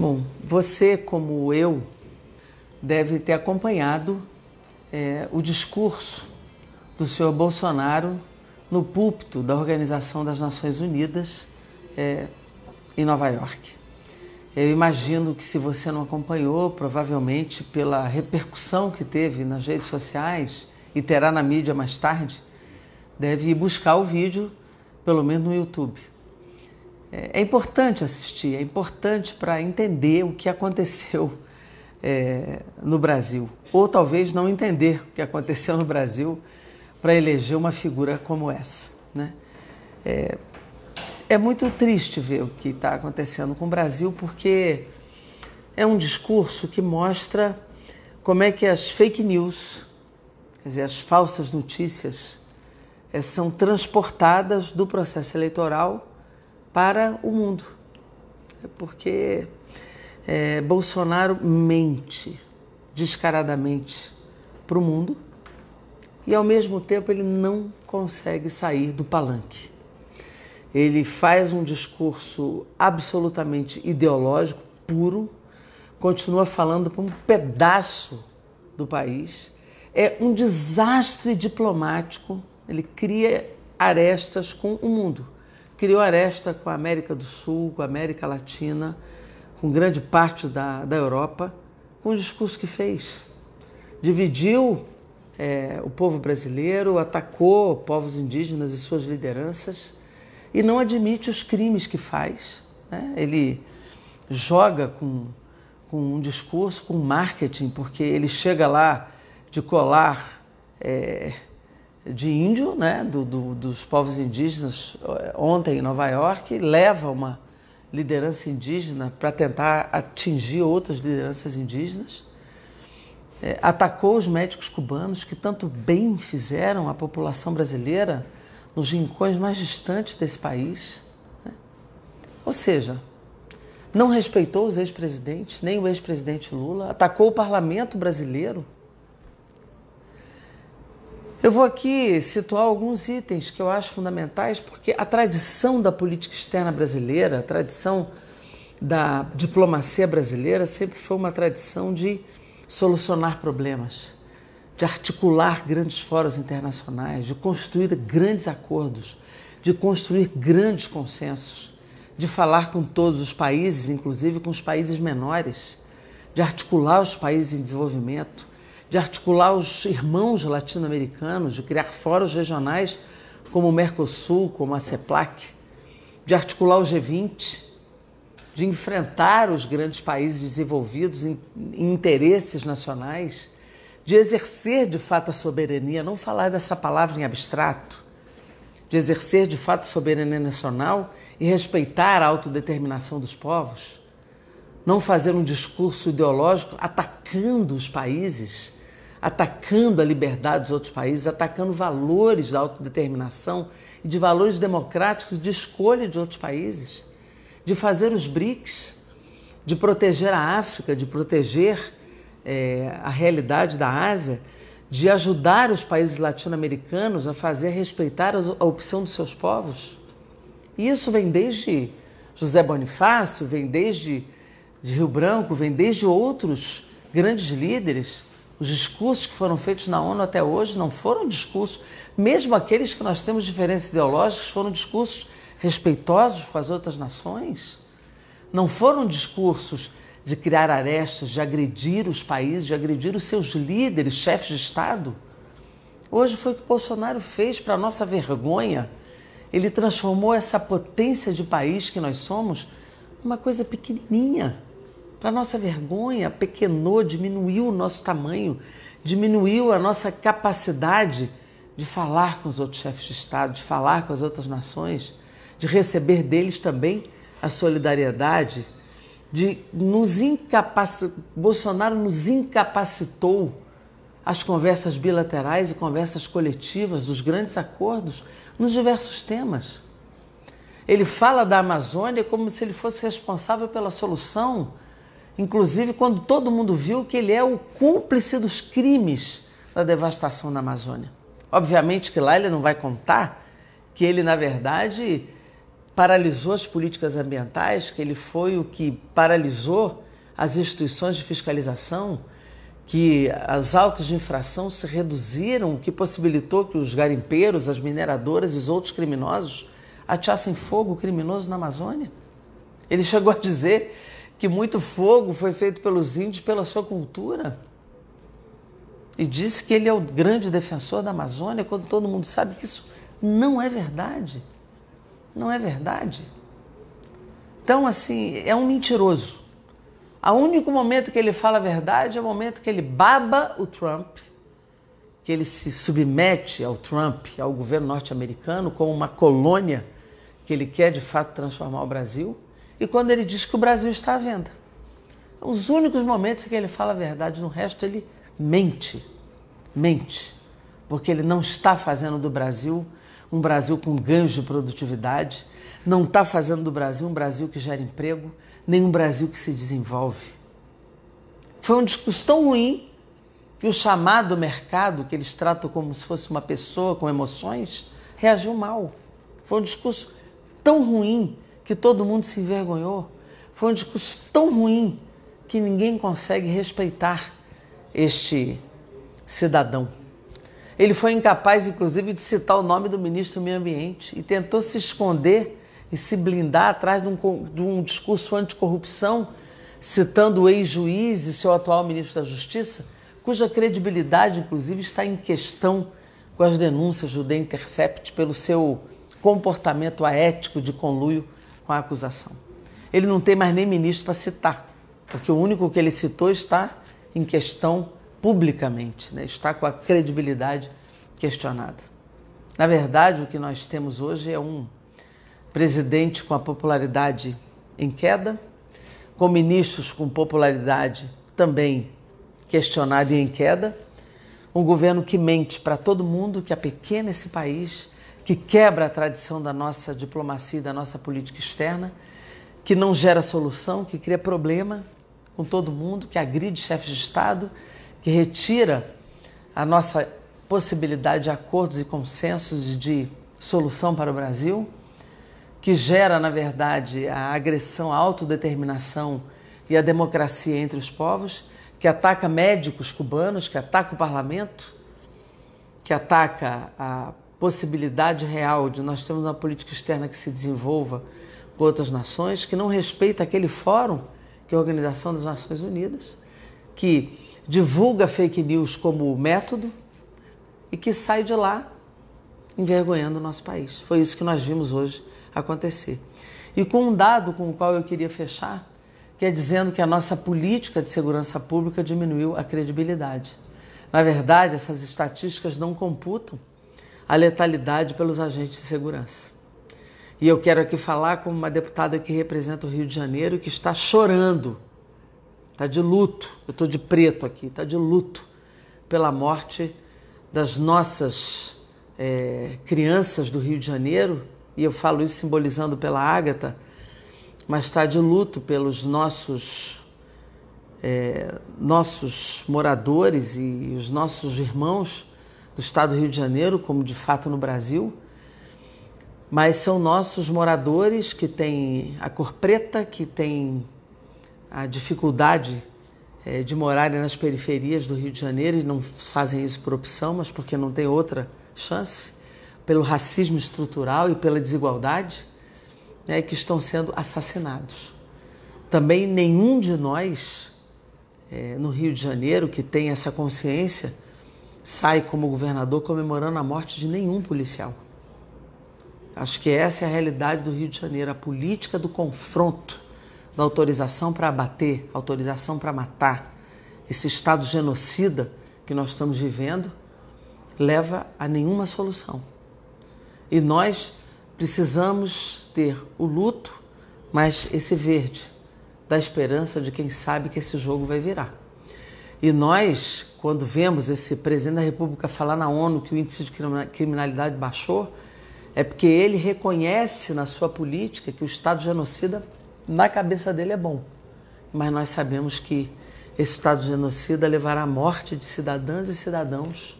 Bom, você, como eu, deve ter acompanhado é, o discurso do senhor Bolsonaro no púlpito da Organização das Nações Unidas é, em Nova York. Eu imagino que, se você não acompanhou, provavelmente pela repercussão que teve nas redes sociais e terá na mídia mais tarde, deve buscar o vídeo, pelo menos no YouTube. É, é importante assistir, é importante para entender o que aconteceu é, no Brasil. Ou talvez não entender o que aconteceu no Brasil para eleger uma figura como essa. Né? É, é muito triste ver o que está acontecendo com o Brasil, porque é um discurso que mostra como é que as fake news, quer dizer, as falsas notícias, é, são transportadas do processo eleitoral para o mundo. É porque é, Bolsonaro mente descaradamente para o mundo e, ao mesmo tempo, ele não consegue sair do palanque. Ele faz um discurso absolutamente ideológico, puro, continua falando para um pedaço do país. É um desastre diplomático, ele cria arestas com o mundo criou aresta com a América do Sul, com a América Latina, com grande parte da, da Europa, com o discurso que fez. Dividiu é, o povo brasileiro, atacou povos indígenas e suas lideranças e não admite os crimes que faz. Né? Ele joga com, com um discurso, com marketing, porque ele chega lá de colar. É, de índio, né, do, do, dos povos indígenas, eh, ontem em Nova York, leva uma liderança indígena para tentar atingir outras lideranças indígenas. É, atacou os médicos cubanos que tanto bem fizeram à população brasileira nos rincões mais distantes desse país. Né? Ou seja, não respeitou os ex-presidentes, nem o ex-presidente Lula, atacou o parlamento brasileiro. Eu vou aqui situar alguns itens que eu acho fundamentais, porque a tradição da política externa brasileira, a tradição da diplomacia brasileira, sempre foi uma tradição de solucionar problemas, de articular grandes fóruns internacionais, de construir grandes acordos, de construir grandes consensos, de falar com todos os países, inclusive com os países menores, de articular os países em desenvolvimento de articular os irmãos latino-americanos, de criar fóruns regionais como o Mercosul, como a CEPLAC, de articular o G20, de enfrentar os grandes países desenvolvidos em, em interesses nacionais, de exercer de fato a soberania, não falar dessa palavra em abstrato, de exercer de fato a soberania nacional e respeitar a autodeterminação dos povos, não fazer um discurso ideológico atacando os países atacando a liberdade dos outros países, atacando valores da autodeterminação e de valores democráticos de escolha de outros países, de fazer os BRICS, de proteger a África, de proteger é, a realidade da Ásia, de ajudar os países latino-americanos a fazer respeitar a opção dos seus povos. E isso vem desde José Bonifácio, vem desde de Rio Branco, vem desde outros grandes líderes os discursos que foram feitos na ONU até hoje não foram discursos, mesmo aqueles que nós temos diferenças ideológicas, foram discursos respeitosos com as outras nações. Não foram discursos de criar arestas, de agredir os países, de agredir os seus líderes, chefes de Estado. Hoje foi o que Bolsonaro fez para nossa vergonha. Ele transformou essa potência de país que nós somos numa coisa pequenininha. Para nossa vergonha, pequenou, diminuiu o nosso tamanho, diminuiu a nossa capacidade de falar com os outros chefes de Estado, de falar com as outras nações, de receber deles também a solidariedade, de nos incapacitar. Bolsonaro nos incapacitou as conversas bilaterais e conversas coletivas dos grandes acordos nos diversos temas. Ele fala da Amazônia como se ele fosse responsável pela solução inclusive quando todo mundo viu que ele é o cúmplice dos crimes da devastação da Amazônia. Obviamente que lá ele não vai contar que ele, na verdade, paralisou as políticas ambientais, que ele foi o que paralisou as instituições de fiscalização, que os autos de infração se reduziram, o que possibilitou que os garimpeiros, as mineradoras e os outros criminosos ateassem fogo criminoso na Amazônia. Ele chegou a dizer que muito fogo foi feito pelos índios pela sua cultura. E disse que ele é o grande defensor da Amazônia, quando todo mundo sabe que isso não é verdade. Não é verdade. Então, assim, é um mentiroso. O único momento que ele fala a verdade é o momento que ele baba o Trump, que ele se submete ao Trump, ao governo norte-americano, como uma colônia que ele quer de fato transformar o Brasil e quando ele diz que o Brasil está à venda. É os únicos momentos em que ele fala a verdade, no resto ele mente. Mente. Porque ele não está fazendo do Brasil um Brasil com ganhos de produtividade, não está fazendo do Brasil um Brasil que gera emprego, nem um Brasil que se desenvolve. Foi um discurso tão ruim que o chamado mercado, que eles tratam como se fosse uma pessoa com emoções, reagiu mal. Foi um discurso tão ruim que todo mundo se envergonhou. Foi um discurso tão ruim que ninguém consegue respeitar este cidadão. Ele foi incapaz, inclusive, de citar o nome do ministro do Meio Ambiente e tentou se esconder e se blindar atrás de um, de um discurso anticorrupção, citando o ex-juiz e seu atual ministro da Justiça, cuja credibilidade, inclusive, está em questão com as denúncias do The Intercept pelo seu comportamento aético de conluio com a acusação. Ele não tem mais nem ministro para citar, porque o único que ele citou está em questão publicamente, né? está com a credibilidade questionada. Na verdade, o que nós temos hoje é um presidente com a popularidade em queda, com ministros com popularidade também questionada e em queda, um governo que mente para todo mundo que a é pequena esse país que quebra a tradição da nossa diplomacia, da nossa política externa, que não gera solução, que cria problema com todo mundo, que agride chefes de Estado, que retira a nossa possibilidade de acordos e consensos de solução para o Brasil, que gera, na verdade, a agressão à autodeterminação e à democracia entre os povos, que ataca médicos cubanos, que ataca o parlamento, que ataca a possibilidade real de nós termos uma política externa que se desenvolva com outras nações, que não respeita aquele fórum que é a Organização das Nações Unidas, que divulga fake news como método né, e que sai de lá envergonhando o nosso país. Foi isso que nós vimos hoje acontecer. E com um dado com o qual eu queria fechar, que é dizendo que a nossa política de segurança pública diminuiu a credibilidade. Na verdade, essas estatísticas não computam a letalidade pelos agentes de segurança. E eu quero aqui falar como uma deputada que representa o Rio de Janeiro que está chorando, está de luto, eu estou de preto aqui, está de luto pela morte das nossas é, crianças do Rio de Janeiro, e eu falo isso simbolizando pela Ágata, mas está de luto pelos nossos é, nossos moradores e os nossos irmãos do estado do Rio de Janeiro, como de fato no Brasil, mas são nossos moradores que têm a cor preta, que têm a dificuldade é, de morarem nas periferias do Rio de Janeiro e não fazem isso por opção, mas porque não tem outra chance, pelo racismo estrutural e pela desigualdade, né, que estão sendo assassinados. Também nenhum de nós é, no Rio de Janeiro que tem essa consciência sai como governador comemorando a morte de nenhum policial. Acho que essa é a realidade do Rio de Janeiro, a política do confronto, da autorização para abater, autorização para matar. Esse estado genocida que nós estamos vivendo leva a nenhuma solução. E nós precisamos ter o luto, mas esse verde da esperança de quem sabe que esse jogo vai virar. E nós, quando vemos esse presidente da República falar na ONU que o índice de criminalidade baixou, é porque ele reconhece na sua política que o Estado genocida, na cabeça dele, é bom. Mas nós sabemos que esse Estado genocida levará à morte de cidadãs e cidadãos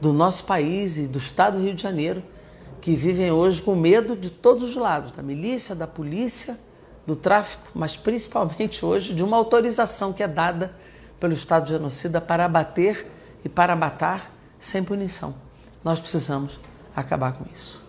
do nosso país e do Estado do Rio de Janeiro, que vivem hoje com medo de todos os lados da milícia, da polícia, do tráfico, mas principalmente hoje de uma autorização que é dada pelo Estado genocida para abater e para matar sem punição. Nós precisamos acabar com isso.